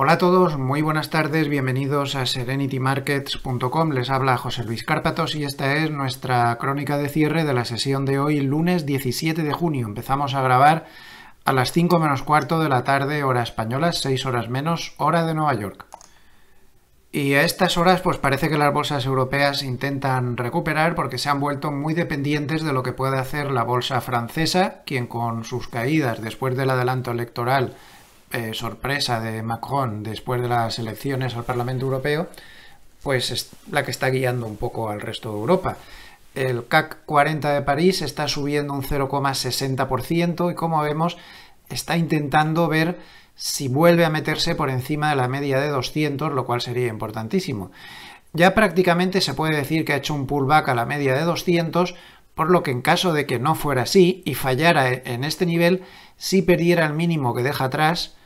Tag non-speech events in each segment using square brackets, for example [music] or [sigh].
Hola a todos, muy buenas tardes, bienvenidos a serenitymarkets.com. Les habla José Luis Cárpatos y esta es nuestra crónica de cierre de la sesión de hoy, lunes 17 de junio. Empezamos a grabar a las 5 menos cuarto de la tarde, hora española, 6 horas menos, hora de Nueva York. Y a estas horas pues parece que las bolsas europeas intentan recuperar porque se han vuelto muy dependientes de lo que puede hacer la bolsa francesa, quien con sus caídas después del adelanto electoral eh, sorpresa de Macron después de las elecciones al Parlamento Europeo, pues es la que está guiando un poco al resto de Europa. El CAC 40 de París está subiendo un 0,60% y como vemos está intentando ver si vuelve a meterse por encima de la media de 200, lo cual sería importantísimo. Ya prácticamente se puede decir que ha hecho un pullback a la media de 200, por lo que en caso de que no fuera así y fallara en este nivel, si perdiera el mínimo que deja atrás,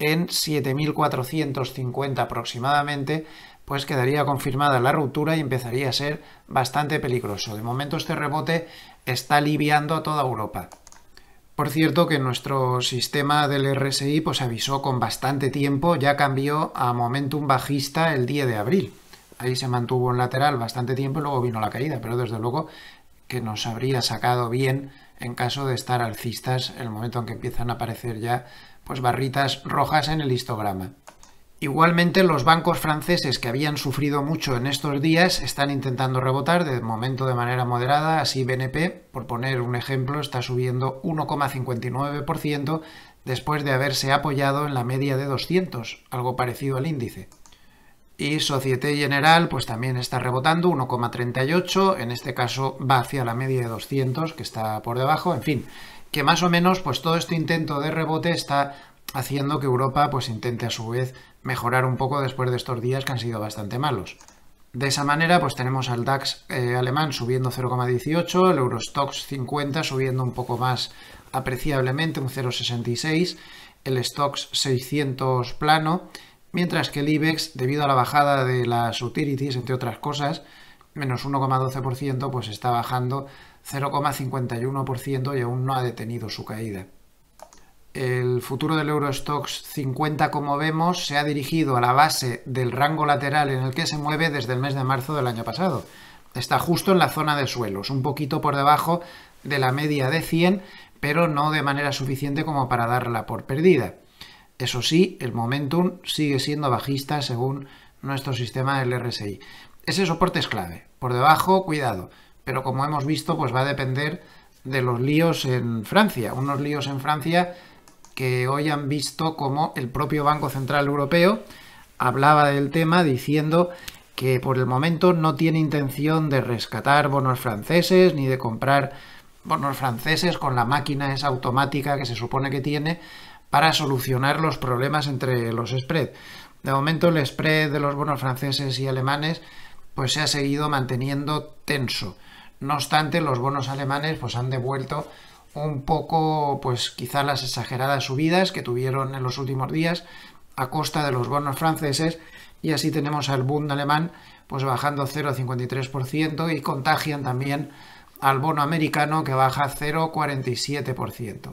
en 7.450 aproximadamente, pues quedaría confirmada la ruptura y empezaría a ser bastante peligroso. De momento este rebote está aliviando a toda Europa. Por cierto que nuestro sistema del RSI pues avisó con bastante tiempo, ya cambió a momentum bajista el 10 de abril. Ahí se mantuvo en lateral bastante tiempo y luego vino la caída, pero desde luego que nos habría sacado bien en caso de estar alcistas en el momento en que empiezan a aparecer ya pues barritas rojas en el histograma. Igualmente los bancos franceses que habían sufrido mucho en estos días están intentando rebotar de momento de manera moderada, así BNP, por poner un ejemplo, está subiendo 1,59% después de haberse apoyado en la media de 200, algo parecido al índice y Societe General pues también está rebotando 1,38, en este caso va hacia la media de 200 que está por debajo, en fin, que más o menos pues todo este intento de rebote está haciendo que Europa pues intente a su vez mejorar un poco después de estos días que han sido bastante malos. De esa manera, pues tenemos al DAX eh, alemán subiendo 0,18, el Eurostox 50 subiendo un poco más apreciablemente, un 0,66, el Stoxx 600 plano, mientras que el IBEX, debido a la bajada de las utilities, entre otras cosas, menos 1,12%, pues está bajando 0,51% y aún no ha detenido su caída. El futuro del Eurostox 50, como vemos, se ha dirigido a la base del rango lateral en el que se mueve desde el mes de marzo del año pasado. Está justo en la zona de suelos, un poquito por debajo de la media de 100, pero no de manera suficiente como para darla por perdida. Eso sí, el momentum sigue siendo bajista según nuestro sistema del RSI. Ese soporte es clave. Por debajo, cuidado. Pero como hemos visto, pues va a depender de los líos en Francia. Unos líos en Francia que hoy han visto como el propio Banco Central Europeo hablaba del tema diciendo que por el momento no tiene intención de rescatar bonos franceses ni de comprar bonos franceses con la máquina esa automática que se supone que tiene para solucionar los problemas entre los spread. De momento el spread de los bonos franceses y alemanes pues se ha seguido manteniendo tenso. No obstante, los bonos alemanes pues han devuelto un poco pues quizá las exageradas subidas que tuvieron en los últimos días a costa de los bonos franceses y así tenemos al Bund alemán pues bajando 0,53% y contagian también al bono americano que baja 0,47%.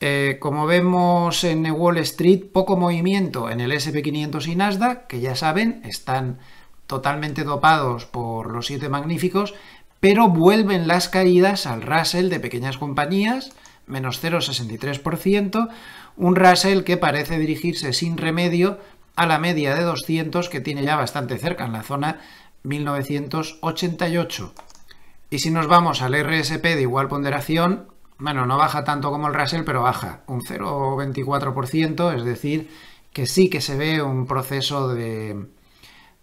Eh, como vemos en Wall Street, poco movimiento en el SP500 y Nasdaq, que ya saben, están totalmente dopados por los siete magníficos, pero vuelven las caídas al Russell de pequeñas compañías, menos 0,63%, un Russell que parece dirigirse sin remedio a la media de 200 que tiene ya bastante cerca en la zona 1988. Y si nos vamos al RSP de igual ponderación, bueno, no baja tanto como el Russell, pero baja un 0,24%, es decir, que sí que se ve un proceso de,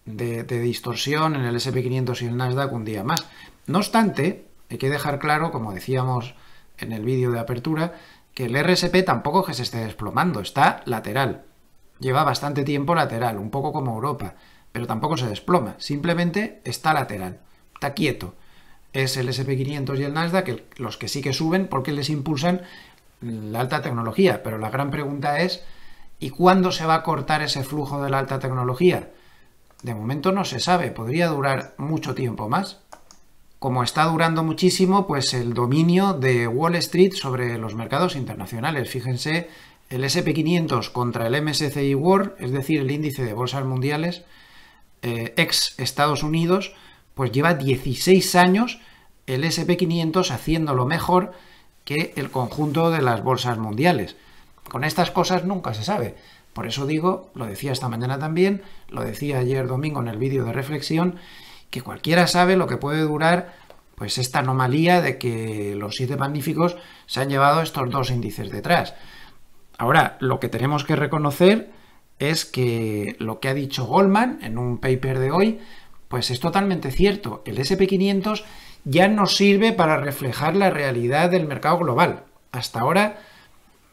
distorsión en el SP500 y el Nasdaq un día más. No obstante, hay que dejar claro, como decíamos en el vídeo de apertura, que el RSP tampoco es que se esté desplomando, está lateral. Lleva bastante tiempo lateral, un poco como Europa, pero tampoco se desploma, simplemente está lateral, está quieto es el SP500 y el Nasdaq los que sí que suben porque les impulsan la alta tecnología. Pero la gran pregunta es, ¿y cuándo se va a cortar ese flujo de la alta tecnología? De momento no se sabe, podría durar mucho tiempo más. Como está durando muchísimo, pues el dominio de Wall Street sobre los mercados internacionales. Fíjense, el SP500 contra el MSCI World, es decir, el índice de bolsas mundiales, eh, ex Estados Unidos, pues lleva 16 años el SP500 haciéndolo mejor que el conjunto de las bolsas mundiales. Con estas cosas nunca se sabe. Por eso digo, lo decía esta mañana también, lo decía ayer domingo en el vídeo de reflexión, que cualquiera sabe lo que puede durar pues esta anomalía de que los siete magníficos se han llevado estos dos índices detrás. Ahora, lo que tenemos que reconocer es que lo que ha dicho Goldman en un paper de hoy pues es totalmente cierto, el SP500 ya no sirve para reflejar la realidad del mercado global. Hasta ahora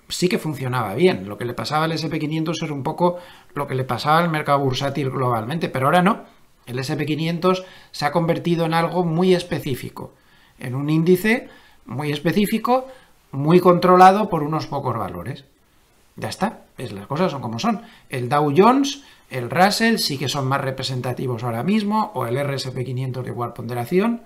sí que funcionaba bien, lo que le pasaba al SP500 era un poco lo que le pasaba al mercado bursátil globalmente, pero ahora no. El SP500 se ha convertido en algo muy específico, en un índice muy específico, muy controlado por unos pocos valores. Ya está, las cosas son como son. El Dow Jones, el Russell sí que son más representativos ahora mismo, o el RSP 500 de igual ponderación,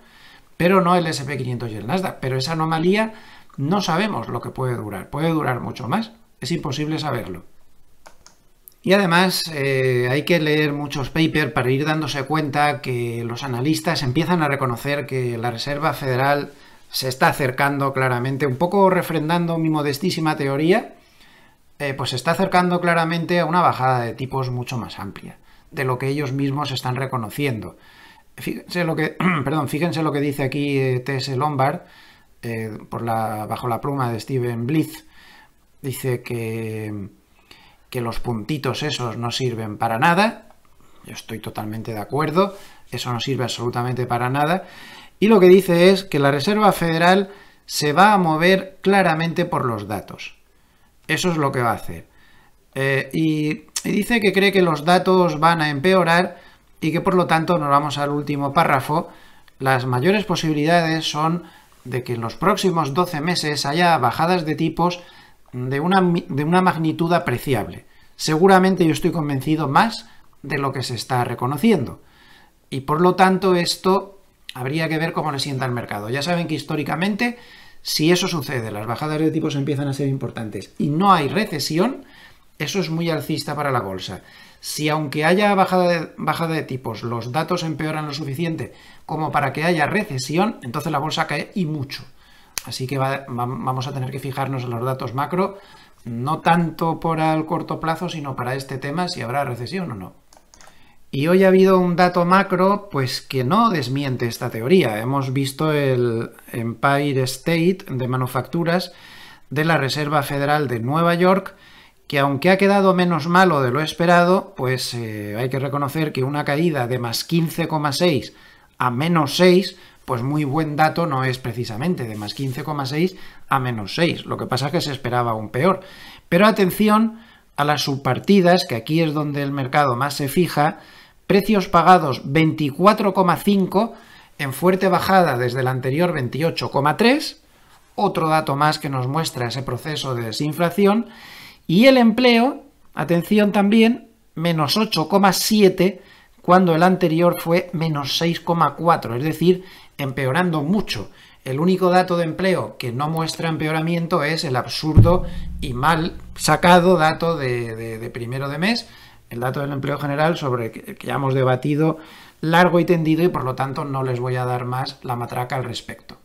pero no el SP 500 y el Nasdaq. Pero esa anomalía no sabemos lo que puede durar. Puede durar mucho más. Es imposible saberlo. Y además eh, hay que leer muchos papers para ir dándose cuenta que los analistas empiezan a reconocer que la Reserva Federal se está acercando claramente, un poco refrendando mi modestísima teoría, eh, pues se está acercando claramente a una bajada de tipos mucho más amplia, de lo que ellos mismos están reconociendo. Fíjense lo que, [clears throat] perdón, fíjense lo que dice aquí eh, T.S. Lombard, eh, por la, bajo la pluma de Steven Blitz, dice que, que los puntitos esos no sirven para nada, yo estoy totalmente de acuerdo, eso no sirve absolutamente para nada, y lo que dice es que la Reserva Federal se va a mover claramente por los datos. Eso es lo que va a hacer. Eh, y, dice que cree que los datos van a empeorar y que por lo tanto nos vamos al último párrafo. Las mayores posibilidades son de que en los próximos 12 meses haya bajadas de tipos de una, de una magnitud apreciable. Seguramente yo estoy convencido más de lo que se está reconociendo. Y por lo tanto esto habría que ver cómo le sienta el mercado. Ya saben que históricamente si eso sucede, las bajadas de tipos empiezan a ser importantes y no hay recesión, eso es muy alcista para la bolsa. Si aunque haya bajada de, tipos, los datos empeoran lo suficiente como para que haya recesión, entonces la bolsa cae y mucho. Así que vamos a tener que fijarnos en los datos macro, no tanto por el corto plazo, sino para este tema, si habrá recesión o no. Y hoy ha habido un dato macro pues que no desmiente esta teoría. Hemos visto el Empire State de manufacturas de la Reserva Federal de Nueva York, que aunque ha quedado menos malo de lo esperado, pues eh, hay que reconocer que una caída de más 15,6 a menos 6, pues muy buen dato no es precisamente, de más 15,6 a menos 6. Lo que pasa es que se esperaba aún peor. Pero atención a las subpartidas, que aquí es donde el mercado más se fija, Precios pagados 24,5 en fuerte bajada desde el anterior 28,3. Otro dato más que nos muestra ese proceso de desinflación. Y el empleo, atención también, menos 8,7 cuando el anterior fue menos 6,4, es decir, empeorando mucho. El único dato de empleo que no muestra empeoramiento es el absurdo y mal sacado dato de, de primero de mes, el dato del empleo general sobre que, que ya hemos debatido largo y tendido y por lo tanto no les voy a dar más la matraca al respecto.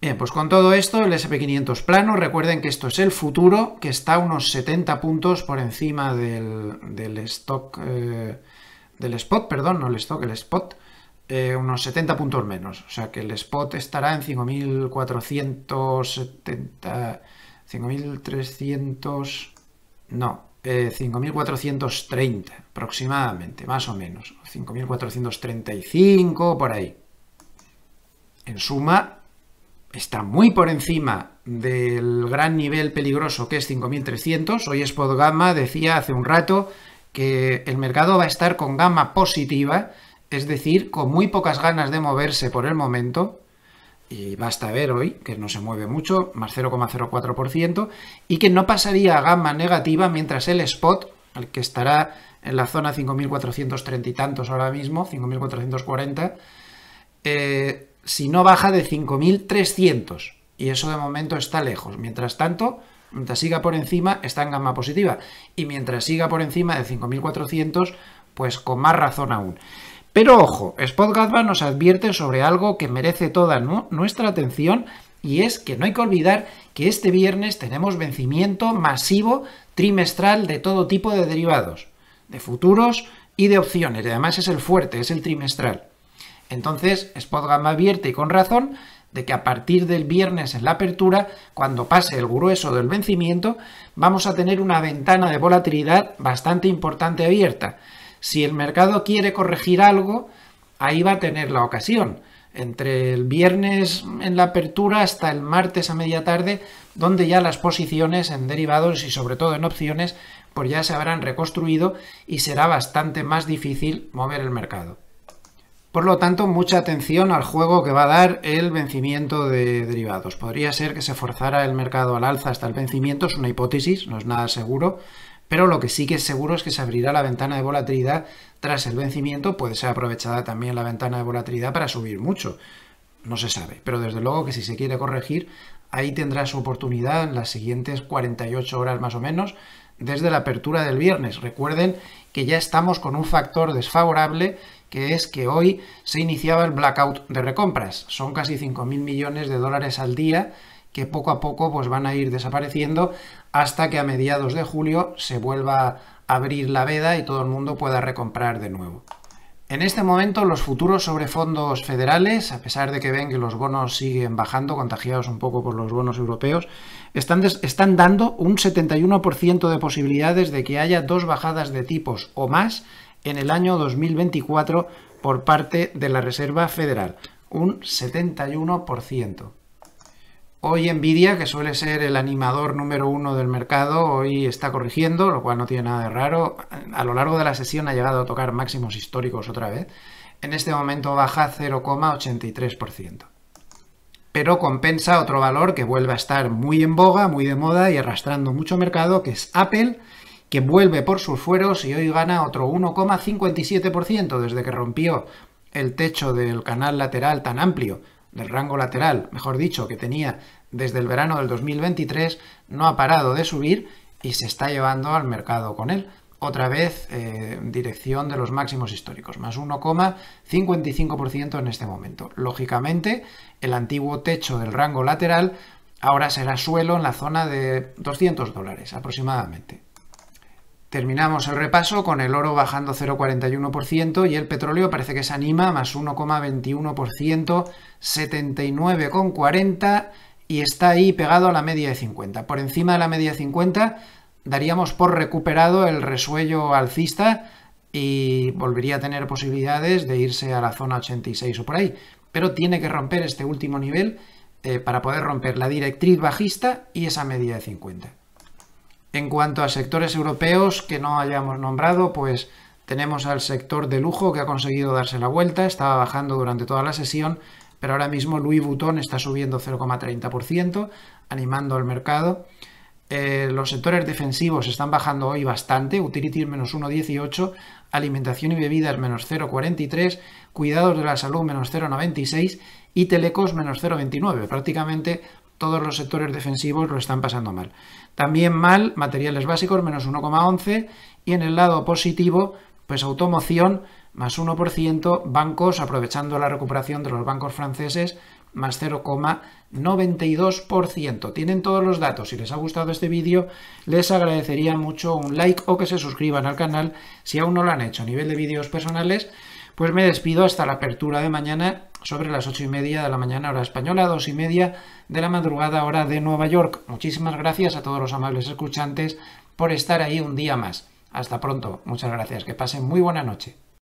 Bien, pues con todo esto, el SP500 plano, recuerden que esto es el futuro, que está unos 70 puntos por encima del, del stock, eh, del spot, perdón, no el stock, el spot, eh, unos 70 puntos menos. O sea que el spot estará en 5.470, 5.300, no, 5.430 eh, aproximadamente, más o menos. 5.435 por ahí. En suma, está muy por encima del gran nivel peligroso que es 5.300. Hoy Spot Gamma decía hace un rato que el mercado va a estar con gamma positiva, es decir, con muy pocas ganas de moverse por el momento, y basta ver hoy que no se mueve mucho, más 0,04%, y que no pasaría a gama negativa mientras el spot, el que estará en la zona 5.430 y tantos ahora mismo, 5.440, eh, si no baja de 5.300. Y eso de momento está lejos. Mientras tanto, mientras siga por encima, está en gama positiva. Y mientras siga por encima de 5.400, pues con más razón aún. Pero ojo, SpotGatman nos advierte sobre algo que merece toda nuestra atención y es que no hay que olvidar que este viernes tenemos vencimiento masivo trimestral de todo tipo de derivados, de futuros y de opciones. Y además es el fuerte, es el trimestral. Entonces, SpotGadva advierte y con razón de que a partir del viernes en la apertura, cuando pase el grueso del vencimiento, vamos a tener una ventana de volatilidad bastante importante abierta. Si el mercado quiere corregir algo, ahí va a tener la ocasión. Entre el viernes en la apertura hasta el martes a media tarde, donde ya las posiciones en derivados y sobre todo en opciones, pues ya se habrán reconstruido y será bastante más difícil mover el mercado. Por lo tanto, mucha atención al juego que va a dar el vencimiento de derivados. Podría ser que se forzara el mercado al alza hasta el vencimiento, es una hipótesis, no es nada seguro, pero lo que sí que es seguro es que se abrirá la ventana de volatilidad tras el vencimiento, puede ser aprovechada también la ventana de volatilidad para subir mucho. No se sabe, pero desde luego que si se quiere corregir, ahí tendrá su oportunidad en las siguientes 48 horas más o menos desde la apertura del viernes. Recuerden que ya estamos con un factor desfavorable que es que hoy se iniciaba el blackout de recompras. Son casi 5.000 millones de dólares al día que poco a poco pues, van a ir desapareciendo hasta que a mediados de julio se vuelva a abrir la veda y todo el mundo pueda recomprar de nuevo. En este momento los futuros sobre fondos federales, a pesar de que ven que los bonos siguen bajando, contagiados un poco por los bonos europeos, están, están dando un 71% de posibilidades de que haya dos bajadas de tipos o más en el año 2024 por parte de la Reserva Federal. Un 71%. Hoy Nvidia, que suele ser el animador número uno del mercado, hoy está corrigiendo, lo cual no tiene nada de raro. A lo largo de la sesión ha llegado a tocar máximos históricos otra vez. En este momento baja 0,83%. Pero compensa otro valor que vuelve a estar muy en boga, muy de moda y arrastrando mucho mercado, que es Apple, que vuelve por sus fueros y hoy gana otro 1,57% desde que rompió el techo del canal lateral tan amplio del rango lateral, mejor dicho, que tenía desde el verano del 2023, no ha parado de subir y se está llevando al mercado con él. Otra vez, eh, dirección de los máximos históricos, más 1,55% en este momento. Lógicamente, el antiguo techo del rango lateral ahora será suelo en la zona de 200 dólares aproximadamente. Terminamos el repaso con el oro bajando 0,41% y el petróleo parece que se anima más 1,21%, 79,40% y está ahí pegado a la media de 50. Por encima de la media de 50 daríamos por recuperado el resuello alcista y volvería a tener posibilidades de irse a la zona 86 o por ahí. Pero tiene que romper este último nivel eh, para poder romper la directriz bajista y esa media de 50. En cuanto a sectores europeos que no hayamos nombrado, pues tenemos al sector de lujo que ha conseguido darse la vuelta, estaba bajando durante toda la sesión, pero ahora mismo Louis Vuitton está subiendo 0,30%, animando al mercado. Eh, los sectores defensivos están bajando hoy bastante, utilities menos 1,18, alimentación y bebidas menos 0,43, cuidados de la salud menos 0,96 y telecos menos 0,29. Prácticamente todos los sectores defensivos lo están pasando mal. También mal materiales básicos, menos 1,11, y en el lado positivo, pues automoción, más 1%, bancos, aprovechando la recuperación de los bancos franceses, más 0,92%. Tienen todos los datos. Si les ha gustado este vídeo, les agradecería mucho un like o que se suscriban al canal si aún no lo han hecho. A nivel de vídeos personales, pues me despido hasta la apertura de mañana sobre las ocho y media de la mañana hora española, dos y media de la madrugada hora de Nueva York. Muchísimas gracias a todos los amables escuchantes por estar ahí un día más. Hasta pronto, muchas gracias, que pasen muy buena noche.